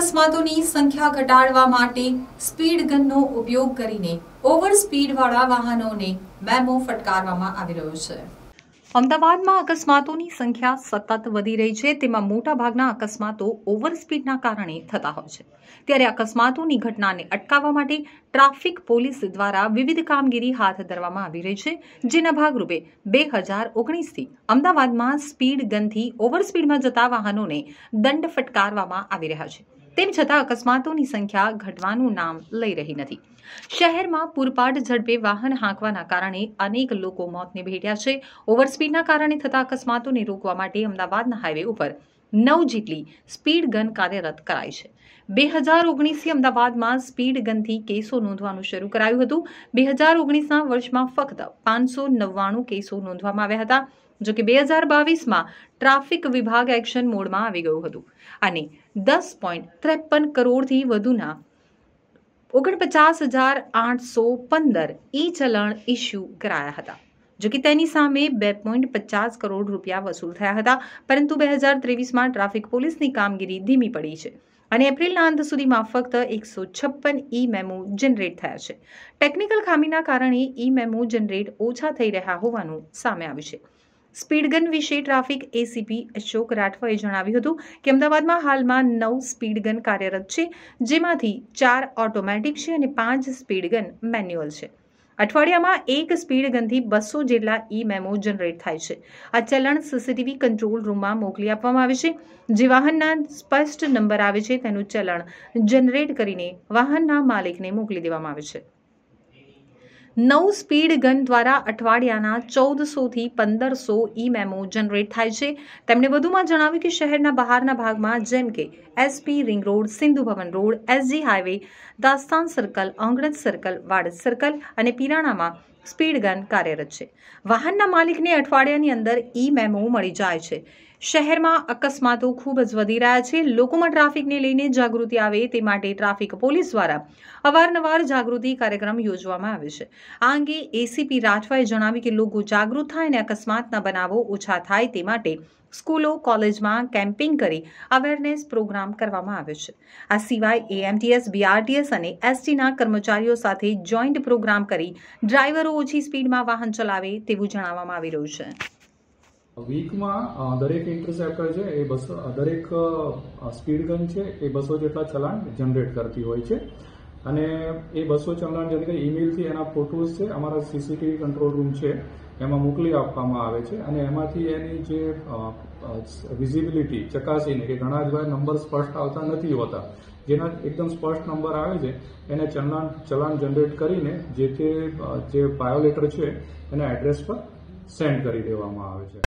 અકસ્માતોની સંખ્યા ઘટાડવા માટે સ્પીડ ગનનો ઉપયોગ કરીને ઓવર સ્પીડવાળા વાહનોને મેમો ફટકારવામાં આવી રહ્યો છે અમદાવાદમાં અકસ્માતોની સંખ્યા સતત વધી રહી છે તેમાં મોટાભાગના અકસ્માતો ઓવરસ્પીડના કારણે થતા હોય છે ત્યારે અકસ્માતોની ઘટનાને અટકાવવા માટે ટ્રાફિક પોલીસ દ્વારા વિવિધ કામગીરી હાથ ધરવામાં આવી રહી છે જેના ભાગરૂપે બે હજાર ઓગણીસથી અમદાવાદમાં સ્પીડ ગનથી ઓવરસ્પીડમાં જતા વાહનોને દંડ ફટકારવામાં આવી રહ્યા છે તેમ છતાં અકસ્માતોની સંખ્યા ઘટવાનું નામ લઈ રહી નથી શહેરમાં પૂરપાટ ઝડપે વાહન હાંકવાના કારણે અનેક લોકો મોતને ભેટ્યા છે ઓવરસ્પીડના કારણે થતા અકસ્માતોને રોકવા માટે અમદાવાદના હાઈવે ઉપર નવ જેટલી સ્પીડ ગન કાર્યરત કરાઈ છે બે હજાર ઓગણીસથી અમદાવાદમાં સ્પીડ ગનથી કેસો નોંધવાનું શરૂ કરાયું હતું બે હજાર ઓગણીસના વર્ષમાં ફક્ત પાંચસો નવ્વાણું કેસો નોંધવામાં આવ્યા હતા જોકે બે હજાર બાવીસમાં ટ્રાફિક વિભાગ એક્શન મોડમાં આવી ગયું હતું અને દસ પોઈન્ટ ત્રેપન કરોડથી વધુના ઓગણપચાસ હજાર આઠસો પંદર ઈ ચલણ ઇસ્યુ કરાયા હતા જો કે તેની સામે બે પોઈન્ટ પચાસ કરોડ રૂપિયા વસૂલ થયા હતા પરંતુ બે હજાર ત્રેવીસમાં ટ્રાફિક પોલીસની કામગીરી ધીમી પડી છે અને એપ્રિલના અંત સુધીમાં ફક્ત એકસો છપ્પન ઈ મેમો જનરેટ થયા છે ટેકનિકલ ખામીના કારણે ઈ મેમો જનરેટ ઓછા થઈ રહ્યા હોવાનું સામે આવ્યું છે સ્પીડગન વિશે ટ્રાફિક એસીપી અશોક રાઠવાએ જણાવ્યું હતું કે અમદાવાદમાં હાલમાં નવ સ્પીડગન કાર્યરત છે જેમાંથી ચાર ઓટોમેટિક છે અને પાંચ સ્પીડગન મેન્યુઅલ છે અઠવાડિયામાં એક સ્પીડ ગનથી બસો જેટલા ઈ મેમો જનરેટ થાય છે આ ચલણ સીસીટીવી કંટ્રોલ રૂમમાં મોકલી આપવામાં આવે છે જે વાહનના સ્પષ્ટ નંબર આવે છે તેનું ચલણ જનરેટ કરીને વાહનના માલિકને મોકલી દેવામાં આવે છે નવ સ્પીડ ગન દ્વારા અઠવાડિયાના ચૌદસોથી પંદરસો ઈ મેમો જનરેટ થાય છે તેમણે વધુમાં જણાવ્યું કે શહેરના બહારના ભાગમાં જેમ કે SP ring road Sindhu Bhavan road SG highway Dastan circle અંગણજ સર્કલ વાડજ સર્કલ અને પિરાણામાં સ્પીડ ગન કાર્યરત છે વાહનના માલિકને અઠવાડિયાની અંદર ઈ મેમો મળી જાય છે શહેરમાં અકસ્માતો ખૂબ જ વધી રહ્યા છે લોકોમાં ટ્રાફિકને લઈને જાગૃતિ આવે તે માટે ટ્રાફિક પોલીસ દ્વારા અવારનવાર જાગૃતિ કાર્યક્રમ યોજવામાં આવે છે આ અંગે એસીપી રાઠવાએ જણાવ્યું કે લોકો જાગૃત થાય અને અકસ્માતના બનાવો ઓછા થાય તે માટે સ્કૂલો કોલેજમાં કેમ્પિંગ કરી અવેરનેસ પ્રોગ્રામ કરવામાં આવ્યો છે આ સિવાય એએમટીએસ બીઆરટીએસ અને એસટીના કર્મચારીઓ સાથે જોઈન્ટ પ્રોગ્રામ કરી ડ્રાઈવરો ઓછી સ્પીડમાં વાહન ચલાવે તેવું જણાવવામાં આવી રહ્યું છે વીકમાં દરેક ઇન્ટરસેપ્ટર છે એ બસો દરેક સ્પીડ ગન છે એ બસો જેટલા ચલાણ જનરેટ કરતી હોય છે અને એ બસો ચલાણ જેમ કે ઈમેલથી એના ફોટોઝ છે અમારા સીસીટીવી કંટ્રોલ રૂમ છે એમાં મોકલી આપવામાં આવે છે અને એમાંથી એની જે વિઝિબિલિટી ચકાસીને કે ઘણા જ નંબર સ્પષ્ટ આવતા નથી હોતા જેના એકદમ સ્પષ્ટ નંબર આવે છે એને ચલણ ચલણ જનરેટ કરીને જે તે જે બાયોલેટર છે એના એડ્રેસ પર સેન્ડ કરી દેવામાં આવે છે